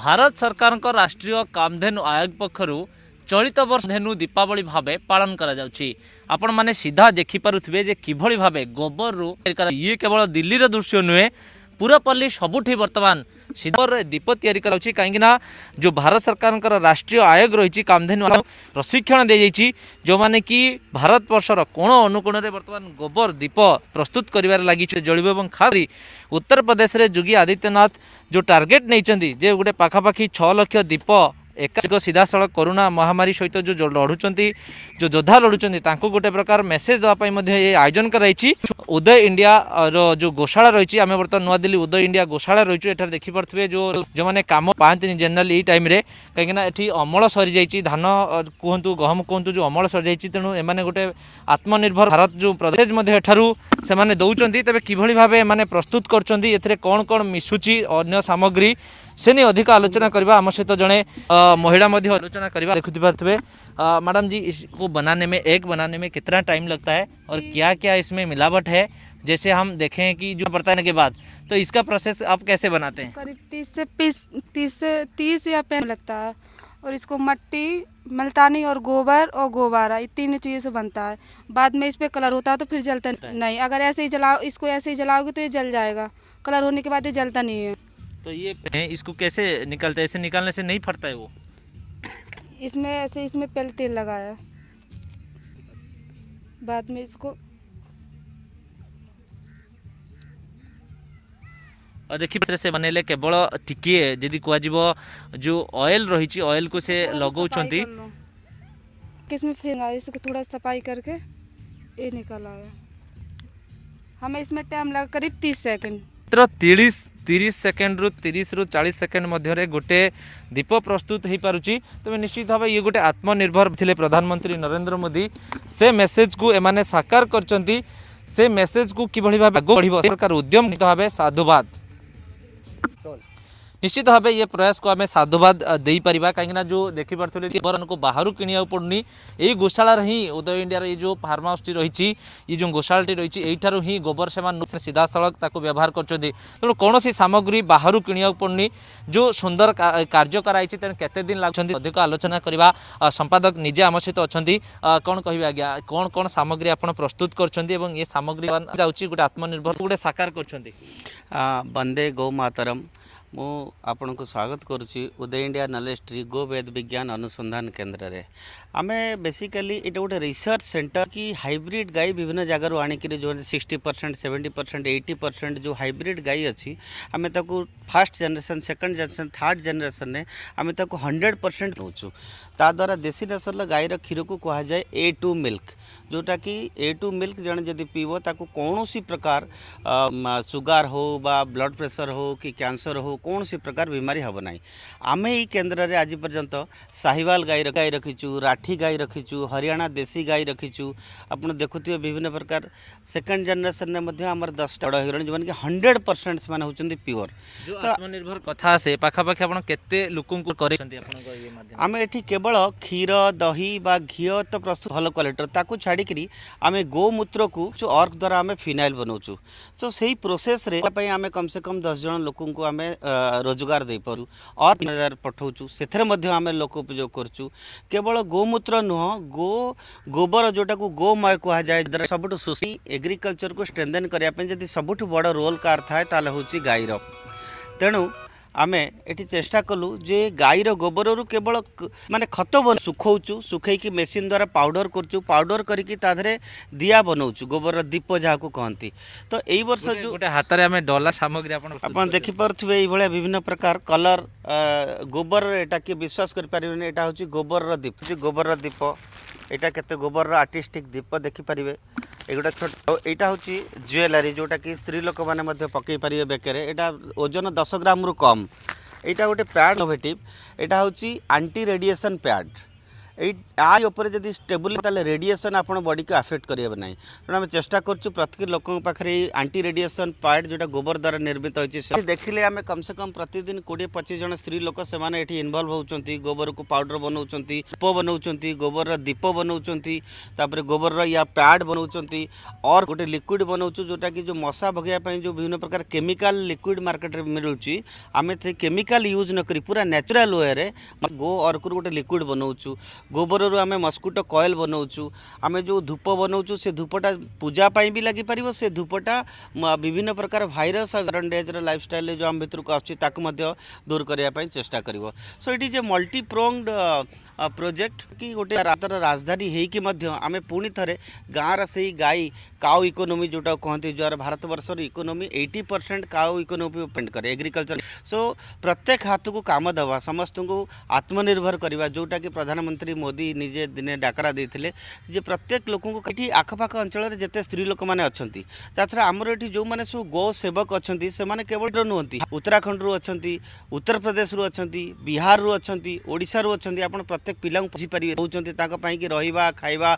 ଭାରତ ସରକାରଙ୍କ ରାଷ୍ଟ୍ରୀୟ କାମଧେନୁ ଆୟୋଗ ପକ୍ଷରୁ ଚଳିତ ବର୍ଷ ଧେନୁ ଦୀପାବଳି ଭାବେ ପାଳନ କରାଯାଉଛି ଆପଣମାନେ ସିଧା ଦେଖିପାରୁଥିବେ ଯେ କିଭଳି ଭାବେ ଗୋବରରୁ ଇଏ କେବଳ ଦିଲ୍ଲୀର ଦୃଶ୍ୟ ନୁହେଁ ପୁରପଲ୍ଲୀ ସବୁଠି ବର୍ତ୍ତମାନ ସିଦ୍ଧରେ ଦ୍ୱୀପ ତିଆରି କରାଯାଉଛି କାହିଁକିନା ଯେଉଁ ଭାରତ ସରକାରଙ୍କର ରାଷ୍ଟ୍ରୀୟ ଆୟୋଗ ରହିଛି କାମଧେନୁ ପ୍ରଶିକ୍ଷଣ ଦିଆଯାଇଛି ଯେଉଁମାନେ କି ଭାରତବର୍ଷର କୋଣ ଅନୁକୋଣରେ ବର୍ତ୍ତମାନ ଗୋବର ଦ୍ୱୀପ ପ୍ରସ୍ତୁତ କରିବାରେ ଲାଗିଛି ଜଳିବ ଏବଂ ଖାସ୍ କରି ଉତ୍ତରପ୍ରଦେଶରେ ଯୋଗୀ ଆଦିତ୍ୟନାଥ ଯେଉଁ ଟାର୍ଗେଟ୍ ନେଇଛନ୍ତି ଯେ ଗୋଟେ ପାଖାପାଖି ଛଅ ଲକ୍ଷ ଦ୍ୱୀପ ଏକାଧିକ ସିଧାସଳଖ କରୋନା ମହାମାରୀ ସହିତ ଯେଉଁ ଲଢ଼ୁଛନ୍ତି ଯେଉଁ ଯୋଦ୍ଧା ଲଢ଼ୁଛନ୍ତି ତାଙ୍କୁ ଗୋଟେ ପ୍ରକାର ମେସେଜ ଦେବା ପାଇଁ ମଧ୍ୟ ଏ ଆୟୋଜନ କରାଯାଇଛି ଉଦୟ ଇଣ୍ଡିଆର ଯେଉଁ ଗୋଶାଳା ରହିଛି ଆମେ ବର୍ତ୍ତମାନ ନୂଆଦିଲ୍ଲୀ ଉଦୟ ଇଣ୍ଡିଆ ଗୋଶାଳା ରହିଛୁ ଏଠାରେ ଦେଖିପାରୁଥିବେ ଯେଉଁ ଯେଉଁମାନେ କାମ ପାଆନ୍ତିନି ଜେନେରାଲ ଏଇ ଟାଇମ୍ରେ କାହିଁକିନା ଏଠି ଅମଳ ସରିଯାଇଛି ଧାନ କୁହନ୍ତୁ ଗହମ କୁହନ୍ତୁ ଯେଉଁ ଅମଳ ସରିଯାଇଛି ତେଣୁ ଏମାନେ ଗୋଟେ ଆତ୍ମନିର୍ଭର ଭାରତ ଯେଉଁ ପ୍ରଦେଶ ମଧ୍ୟ ଏଠାରୁ ସେମାନେ ଦେଉଛନ୍ତି ତେବେ କିଭଳି ଭାବେ ଏମାନେ ପ୍ରସ୍ତୁତ କରୁଛନ୍ତି ଏଥିରେ କ'ଣ କ'ଣ ମିଶୁଛି ଅନ୍ୟ ସାମଗ୍ରୀ ସେ ନେଇ ଅଧିକ ଆଲୋଚନା କରିବା ଆମ ସହିତ ଜଣେ महिला आलोचना करवा देखु पारे मैडम जी इसको बनाने में एक बनाने में कितना टाइम लगता है और क्या क्या इसमें मिलावट है जैसे हम देखें कि जो बर्तन के बाद तो इसका प्रोसेस आप कैसे बनाते हैं करीब तीस से पीस तीस से तीस या पैन लगता है और इसको मट्टी मल्तानी और गोबर और गोबारा ये तीन चीज़ों से बनता है बाद में इस पर कलर होता है तो फिर जलता नहीं अगर ऐसे ही जलाओ इसको ऐसे ही जलाओगे तो ये जल जाएगा कलर होने के बाद ये जलता नहीं है तो ये इसको कैसे निकलता है ऐसे निकालने से नहीं फटता है वो इसमें ऐसे इसमें पहले तेल लगाया बाद में इसको और देखिए से बनैले केवल टिके जदि कह जो ऑयल रही ऑयल को से लगाऊंट किसमें फेंगा इसको थोड़ा सफाई करके ये निकाला है हमें इसमें टाइम लगा करीब तीस सेकंड तीस তিরিশ সেকেন্ড্রু তিরিশ রু চাশ সেকেন্ড মধ্যে গোটে দ্বীপ প্রস্তুত হয়ে পুচি তবে নিশ্চিত ভাবে ইয়ে গোটে আত্মনির্ভর লে প্রধানমন্ত্রী নরেন্দ্র মোদী সে মেসেজ কু এমানে সাকার করছেন সে মেসেজ কু কিভাবে আগ বড় সরকার উদ্যম ভাবে সাধুবাদ निश्चित भाव ये प्रयास को आम साधुवाद दे पार कहीं जो देखी पार्थे कि बाहर किणी पड़ूनी यही गोशाला ही उदय इंडिया ये जो फार्म हाउस रही ये जो गोशाला रही यही ही गोबर से सीधा सड़क व्यवहार करेणु सामग्री बाहर किणी पड़ूनी जो सुंदर कार्य कराई तेनाली अधिक आलोचना करवा संपादक निजे आम सहित अच्छा कौन कह आज्ञा कौन कौन सामग्री आप प्रस्तुत कर सामग्री जाए आत्मनिर्भर गोटे साकार कर वंदे गौ मातरम मुक स्वागत करुच्ची उदय इंडिया नलेज ट्री वेद विज्ञान अनुसंधान केन्द्र में आम बेसिकाली ये गोटे रिसर्च सेन्टर कि हाइब्रिड गाई विभिन्न जगार आणिक जो sixty percent seventy percent eighty percent जो हाइब्रिड गाई अच्छी आम first generation second generation third generation आम हंड्रेड परसेंट नौ द्वारा देशी नसल गाईर क्षीर को कह जाए ए टू मिल्क ଯେଉଁଟାକି ଏ ଟୁ ମିଲ୍କ ଜଣେ ଯଦି ପିଇବ ତାକୁ କୌଣସି ପ୍ରକାର ସୁଗାର ହେଉ ବା ବ୍ଲଡ଼ ପ୍ରେସର ହେଉ କି କ୍ୟାନ୍ସର ହେଉ କୌଣସି ପ୍ରକାର ବିମାରୀ ହେବ ନାହିଁ ଆମେ ଏଇ କେନ୍ଦ୍ରରେ ଆଜି ପର୍ଯ୍ୟନ୍ତ ସାହିୱାଲ ଗାଈ ଗାଈ ରଖିଛୁ ରାଠି ଗାଈ ରଖିଛୁ ହରିୟାଣା ଦେଶୀ ଗାଈ ରଖିଛୁ ଆପଣ ଦେଖୁଥିବେ ବିଭିନ୍ନ ପ୍ରକାର ସେକେଣ୍ଡ ଜେନେରେସନରେ ମଧ୍ୟ ଆମର ଦଶଟା ବଡ଼ ହେଇଗଲାଣି ଯେଉଁମାନେ କି ହଣ୍ଡ୍ରେଡ଼ ପରସେଣ୍ଟ ସେମାନେ ହେଉଛନ୍ତି ପିଓର ତ ଆତ୍ମନିର୍ଭର କଥା ଆସେ ପାଖାପାଖି ଆପଣ କେତେ ଲୋକଙ୍କୁ କରିଛନ୍ତି ଆପଣଙ୍କ ଆମେ ଏଠି କେବଳ କ୍ଷୀର ଦହି ବା ଘିଅ ତ ପ୍ରସ୍ତୁତ ଭଲ କ୍ୱାଲିଟିର ତାକୁ ଛାଡ଼ି छाड़ी आम गोमूत्र को अर्क द्वारा आम फिनाइल बनाऊ सो तो से ही प्रोसेस आम कम से कम दस जन लोक आम रोजगार दे पारू अर्क पठाऊ से आम लोक उपयोग करवल गोमूत्र नुह गो गोबर जोटा को गोमय कह जाए सब एग्रिकलचर को स्ट्रेंदेन करने सब बड़ रोल कार था गाईर तेणु ଆମେ ଏଠି ଚେଷ୍ଟା କଲୁ ଯେ ଗାଈର ଗୋବରରୁ କେବଳ ମାନେ ଖତ ଶୁଖଉଛୁ ଶୁଖେଇକି ମେସିନ୍ ଦ୍ୱାରା ପାଉଡ଼ର କରୁଛୁ ପାଉଡ଼ର କରିକି ତା ଦେହରେ ଦିଆ ବନଉଛୁ ଗୋବରର ଦୀପ ଯାହାକୁ କହନ୍ତି ତ ଏଇ ବର୍ଷ ଯେଉଁ ଗୋଟେ ହାତରେ ଆମେ ଡଲା ସାମଗ୍ରୀ ଆପଣ ଆପଣ ଦେଖିପାରୁଥିବେ ଏଇଭଳିଆ ବିଭିନ୍ନ ପ୍ରକାର କଲର ଗୋବର ଏଟା କିଏ ବିଶ୍ୱାସ କରିପାରିବେନି ଏଇଟା ହେଉଛି ଗୋବରର ଦୀପ ଗୋବରର ଦୀପ এটা কেতে গোবর আর্টিস্টিক দীপ দেখিপারে এগুলা ছোট এইটা হচ্ছে জুয়েলারি যেটা কি স্ত্রী লোক মানে পকাই পারে বেকরে এটা ওজন দশ গ্রাম রু কম এইটা গোটে প্যাড নোভেটিভ এটা হচ্ছে আন্টি রেডিয়েসন প্যাড आई उपर स्टेबुल रेडिएसन आप बडी को आफेक्ट करना तेनाली चेषा कर प्रत्येक लोकों पाखे आंटी रेडिएसन पैड जो गोबर द्वारा निर्मित हो देखे आम कम से कम प्रतिदिन कोड़े पचीस जन स्त्री लोक से इनवल्व होती गोबर को पाउडर बनाऊ दीप बना गोबर दीप बनाऊपर गोबर या पैड बनाऊ और गोटे लिक्विड बनाऊँ जोटा कि जो मशा भगवापी जो विभिन्न प्रकार केमिकाल लिक्विड मार्केट मिलू आम केमिकाल यूज नक पूरा न्याचुराल वे गो अर्क गोटे लिक्विड बनाऊँ गोबर रु आम मस्कुट कयल बनाऊ आम जो धूप बनाऊु से धूपटा पूजापी भी लगिपर से धूपटा विभिन्न प्रकार भाइर डेजर लाइफ स्टाइल जो आम भितर को दूर करने चेस्टा कर सो ये मल्टीप्रोंगड प्रोजेक्ट कि गोटे रातर राजधानी होमें पुण् गाँव रही गाई काउ इकोनोमी जोटा कहते जो भारत बर्षर economy eighty percent cow economy depend कै एग्रिकलचर सो प्रत्येक हाथ को कम दवा समस्त को आत्मनिर्भर करवा जोटा कि प्रधानमंत्री मोदी निजे दिने डाकरा देते प्रत्येक लोक आखपाख अंचल जिते स्त्री लोक मैंने अच्छा आमर ये जो मैंने सब गो सेवक अच्छा से मैंने केवल नुहत उत्तराखंड रू अच्छा उत्तर प्रदेश रू अच्छा बिहार रू अच्छा ओडा रू अच्छा आप प्रत्येक पिला बुझीपर कहीं रहा खावा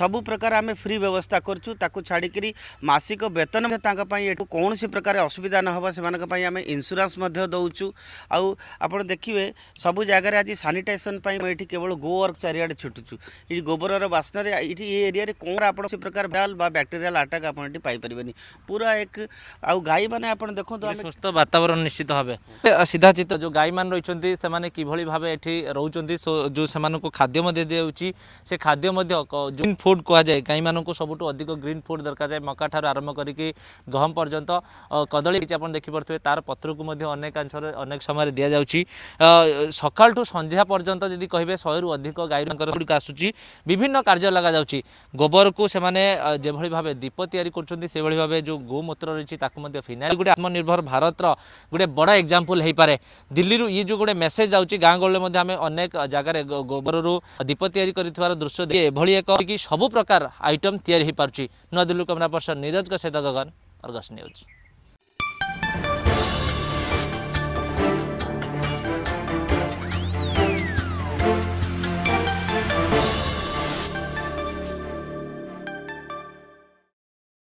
सब प्रकार आम फ्री व्यवस्था करूँ छाड़क मसिक वेतन कौन सी प्रकार असुविधा न से आम इन्सुरांस दौ आप देखिए सब जगह आज सानिटाइजेसन ये केवल गो वर्क चल চারিআডে ଛୁଟୁଛୁ ଏଠି ଗୋବରର ବାସ୍ନାରେ ଏଠି ଏ ଏରିଆରେ କ'ଣ ଆପଣ ସେ ପ୍ରକାର ଭ୍ୟାଲ୍ ବା ବ୍ୟାକ୍ଟେରିଆଲ୍ ଆଟାକ୍ ଆପଣ ଏଠି ପାଇପାରିବେନି ପୁରା ଏକ ଆଉ ଗାଈମାନେ ଆପଣ ଦେଖନ୍ତୁ ଆମେ ସୁସ୍ଥ ବାତାବରଣ ନିଶ୍ଚିତ ଭାବେ ସିଧାଚିତ ଯେଉଁ ଗାଈମାନେ ରହିଛନ୍ତି ସେମାନେ କିଭଳି ଭାବେ ଏଠି ରହୁଛନ୍ତି ଯେଉଁ ସେମାନଙ୍କୁ ଖାଦ୍ୟ ମଧ୍ୟ ଦିଆଯାଉଛି ସେ ଖାଦ୍ୟ ମଧ୍ୟ ଗ୍ରୀନ୍ ଫୁଡ଼୍ କୁହାଯାଏ ଗାଈମାନଙ୍କୁ ସବୁଠୁ ଅଧିକ ଗ୍ରୀନ୍ ଫୁଡ଼୍ ଦରକାରଯାଏ ମକାଠାରୁ ଆରମ୍ଭ କରିକି ଗହମ ପର୍ଯ୍ୟନ୍ତ କଦଳୀ କିଛି ଆପଣ ଦେଖିପାରୁଥିବେ ତାର ପତ୍ରକୁ ମଧ୍ୟ ଅନେକାଂଶରେ ଅନେକ ସମୟରେ ଦିଆଯାଉଛି ସକାଳଠୁ ସନ୍ଧ୍ୟା ପର୍ଯ୍ୟନ୍ତ ଯଦି କହିବେ ଶହେରୁ ଅଧିକ ଗାଈମାନଙ୍କର ଗୁଡ଼ିକ ଆସୁଛି ବିଭିନ୍ନ କାର୍ଯ୍ୟ ଲଗାଯାଉଛି ଗୋବରକୁ ସେମାନେ ଯେଭଳି ଭାବେ ଦୀପ ତିଆରି କରୁଛନ୍ତି ସେଭଳି ଭାବେ ଯେଉଁ ଗୋମୂତ୍ର ରହିଛି ତାକୁ ମଧ୍ୟ ଫିନାଇଲ୍ ଗୋଟେ ଆତ୍ମନିର୍ଭର ଭାରତର ଗୋଟେ ବଡ଼ ଏକ୍ଜାମ୍ପଲ୍ ହେଇପାରେ ଦିଲ୍ଲୀରୁ ଇଏ ଯେଉଁ ଗୋଟେ ମେସେଜ୍ ଯାଉଛି ଗାଁ ଗହଳିରେ ମଧ୍ୟ ଆମେ ଅନେକ ଜାଗାରେ ଗୋବରରୁ ଦୀପ ତିଆରି କରିଥିବାର ଦୃଶ୍ୟ ଦେଇ ଏଭଳି ଏକ କି ସବୁ ପ୍ରକାର ଆଇଟମ୍ ତିଆରି ହୋଇପାରୁଛି ନୂଆଦିଲ୍ଲୀ କମରା ପର୍ସନ ନିରଜଙ୍କ ସହିତ ଗଗନ ଅର୍ଗସ୍ ନ୍ୟୁଜ୍